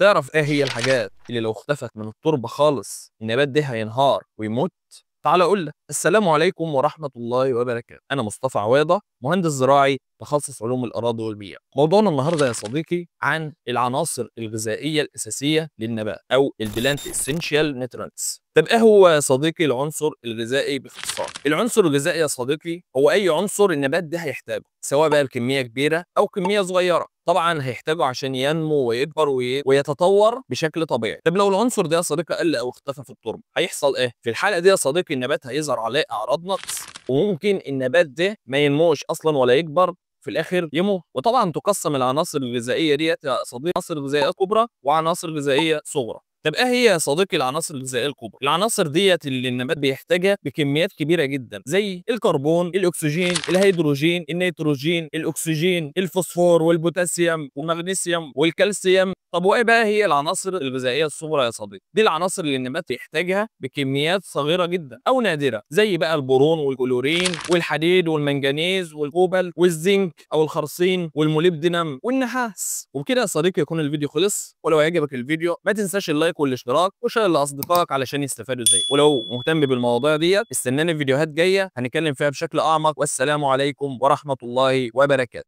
تعرف ايه هي الحاجات اللي لو اختفت من التربه خالص النبات ده هينهار ويموت تعال اقول لك السلام عليكم ورحمه الله وبركاته انا مصطفى عواضه مهندس زراعي تخصص علوم الاراضي والبيئه موضوعنا النهارده يا صديقي عن العناصر الغذائيه الاساسيه للنبات او البلانت اسينشال نيوترينتس طب ايه هو يا صديقي العنصر الغذائي باختصار؟ العنصر الغذائي يا صديقي هو اي عنصر النبات ده هيحتاجه سواء بقى بكميه كبيره او كميه صغيره طبعا هيحتاجه عشان ينمو ويكبر ويتطور بشكل طبيعي طب لو العنصر ده يا صديقي قل او اختفى في التربه هيحصل ايه في الحاله دي يا صديقي النبات هيظهر عليه اعراض نقص وممكن النبات ده ما ينموش اصلا ولا يكبر في الاخر يموت وطبعا تقسم العناصر الغذائيه ديت يا صديقي عناصر غذائيه كبرى وعناصر غذائيه صغرى طب ايه هي يا صديقي العناصر الغذائيه الكبرى؟ العناصر ديت اللي النبات بيحتاجها بكميات كبيره جدا زي الكربون، الاكسجين، الهيدروجين، النيتروجين، الاكسجين، الفوسفور والبوتاسيوم والمغنيسيوم والكالسيوم طب وايه بقى هي العناصر الغذائيه الصغرى يا صديقي؟ دي العناصر اللي النبات بيحتاجها بكميات صغيره جدا او نادره زي بقى البورون والكلورين والحديد والمنجنيز والكوبل والزنك او الخرسين والموليبدينم والنحاس وبكده يا صديقي يكون الفيديو خلص ولو عجبك الفيديو ما تنساش اللايك والاشتراك وشير لاصدقائك علشان يستفادوا زيك ولو مهتم بالمواضيع ديت استناني فيديوهات جايه هنتكلم فيها بشكل اعمق والسلام عليكم ورحمه الله وبركاته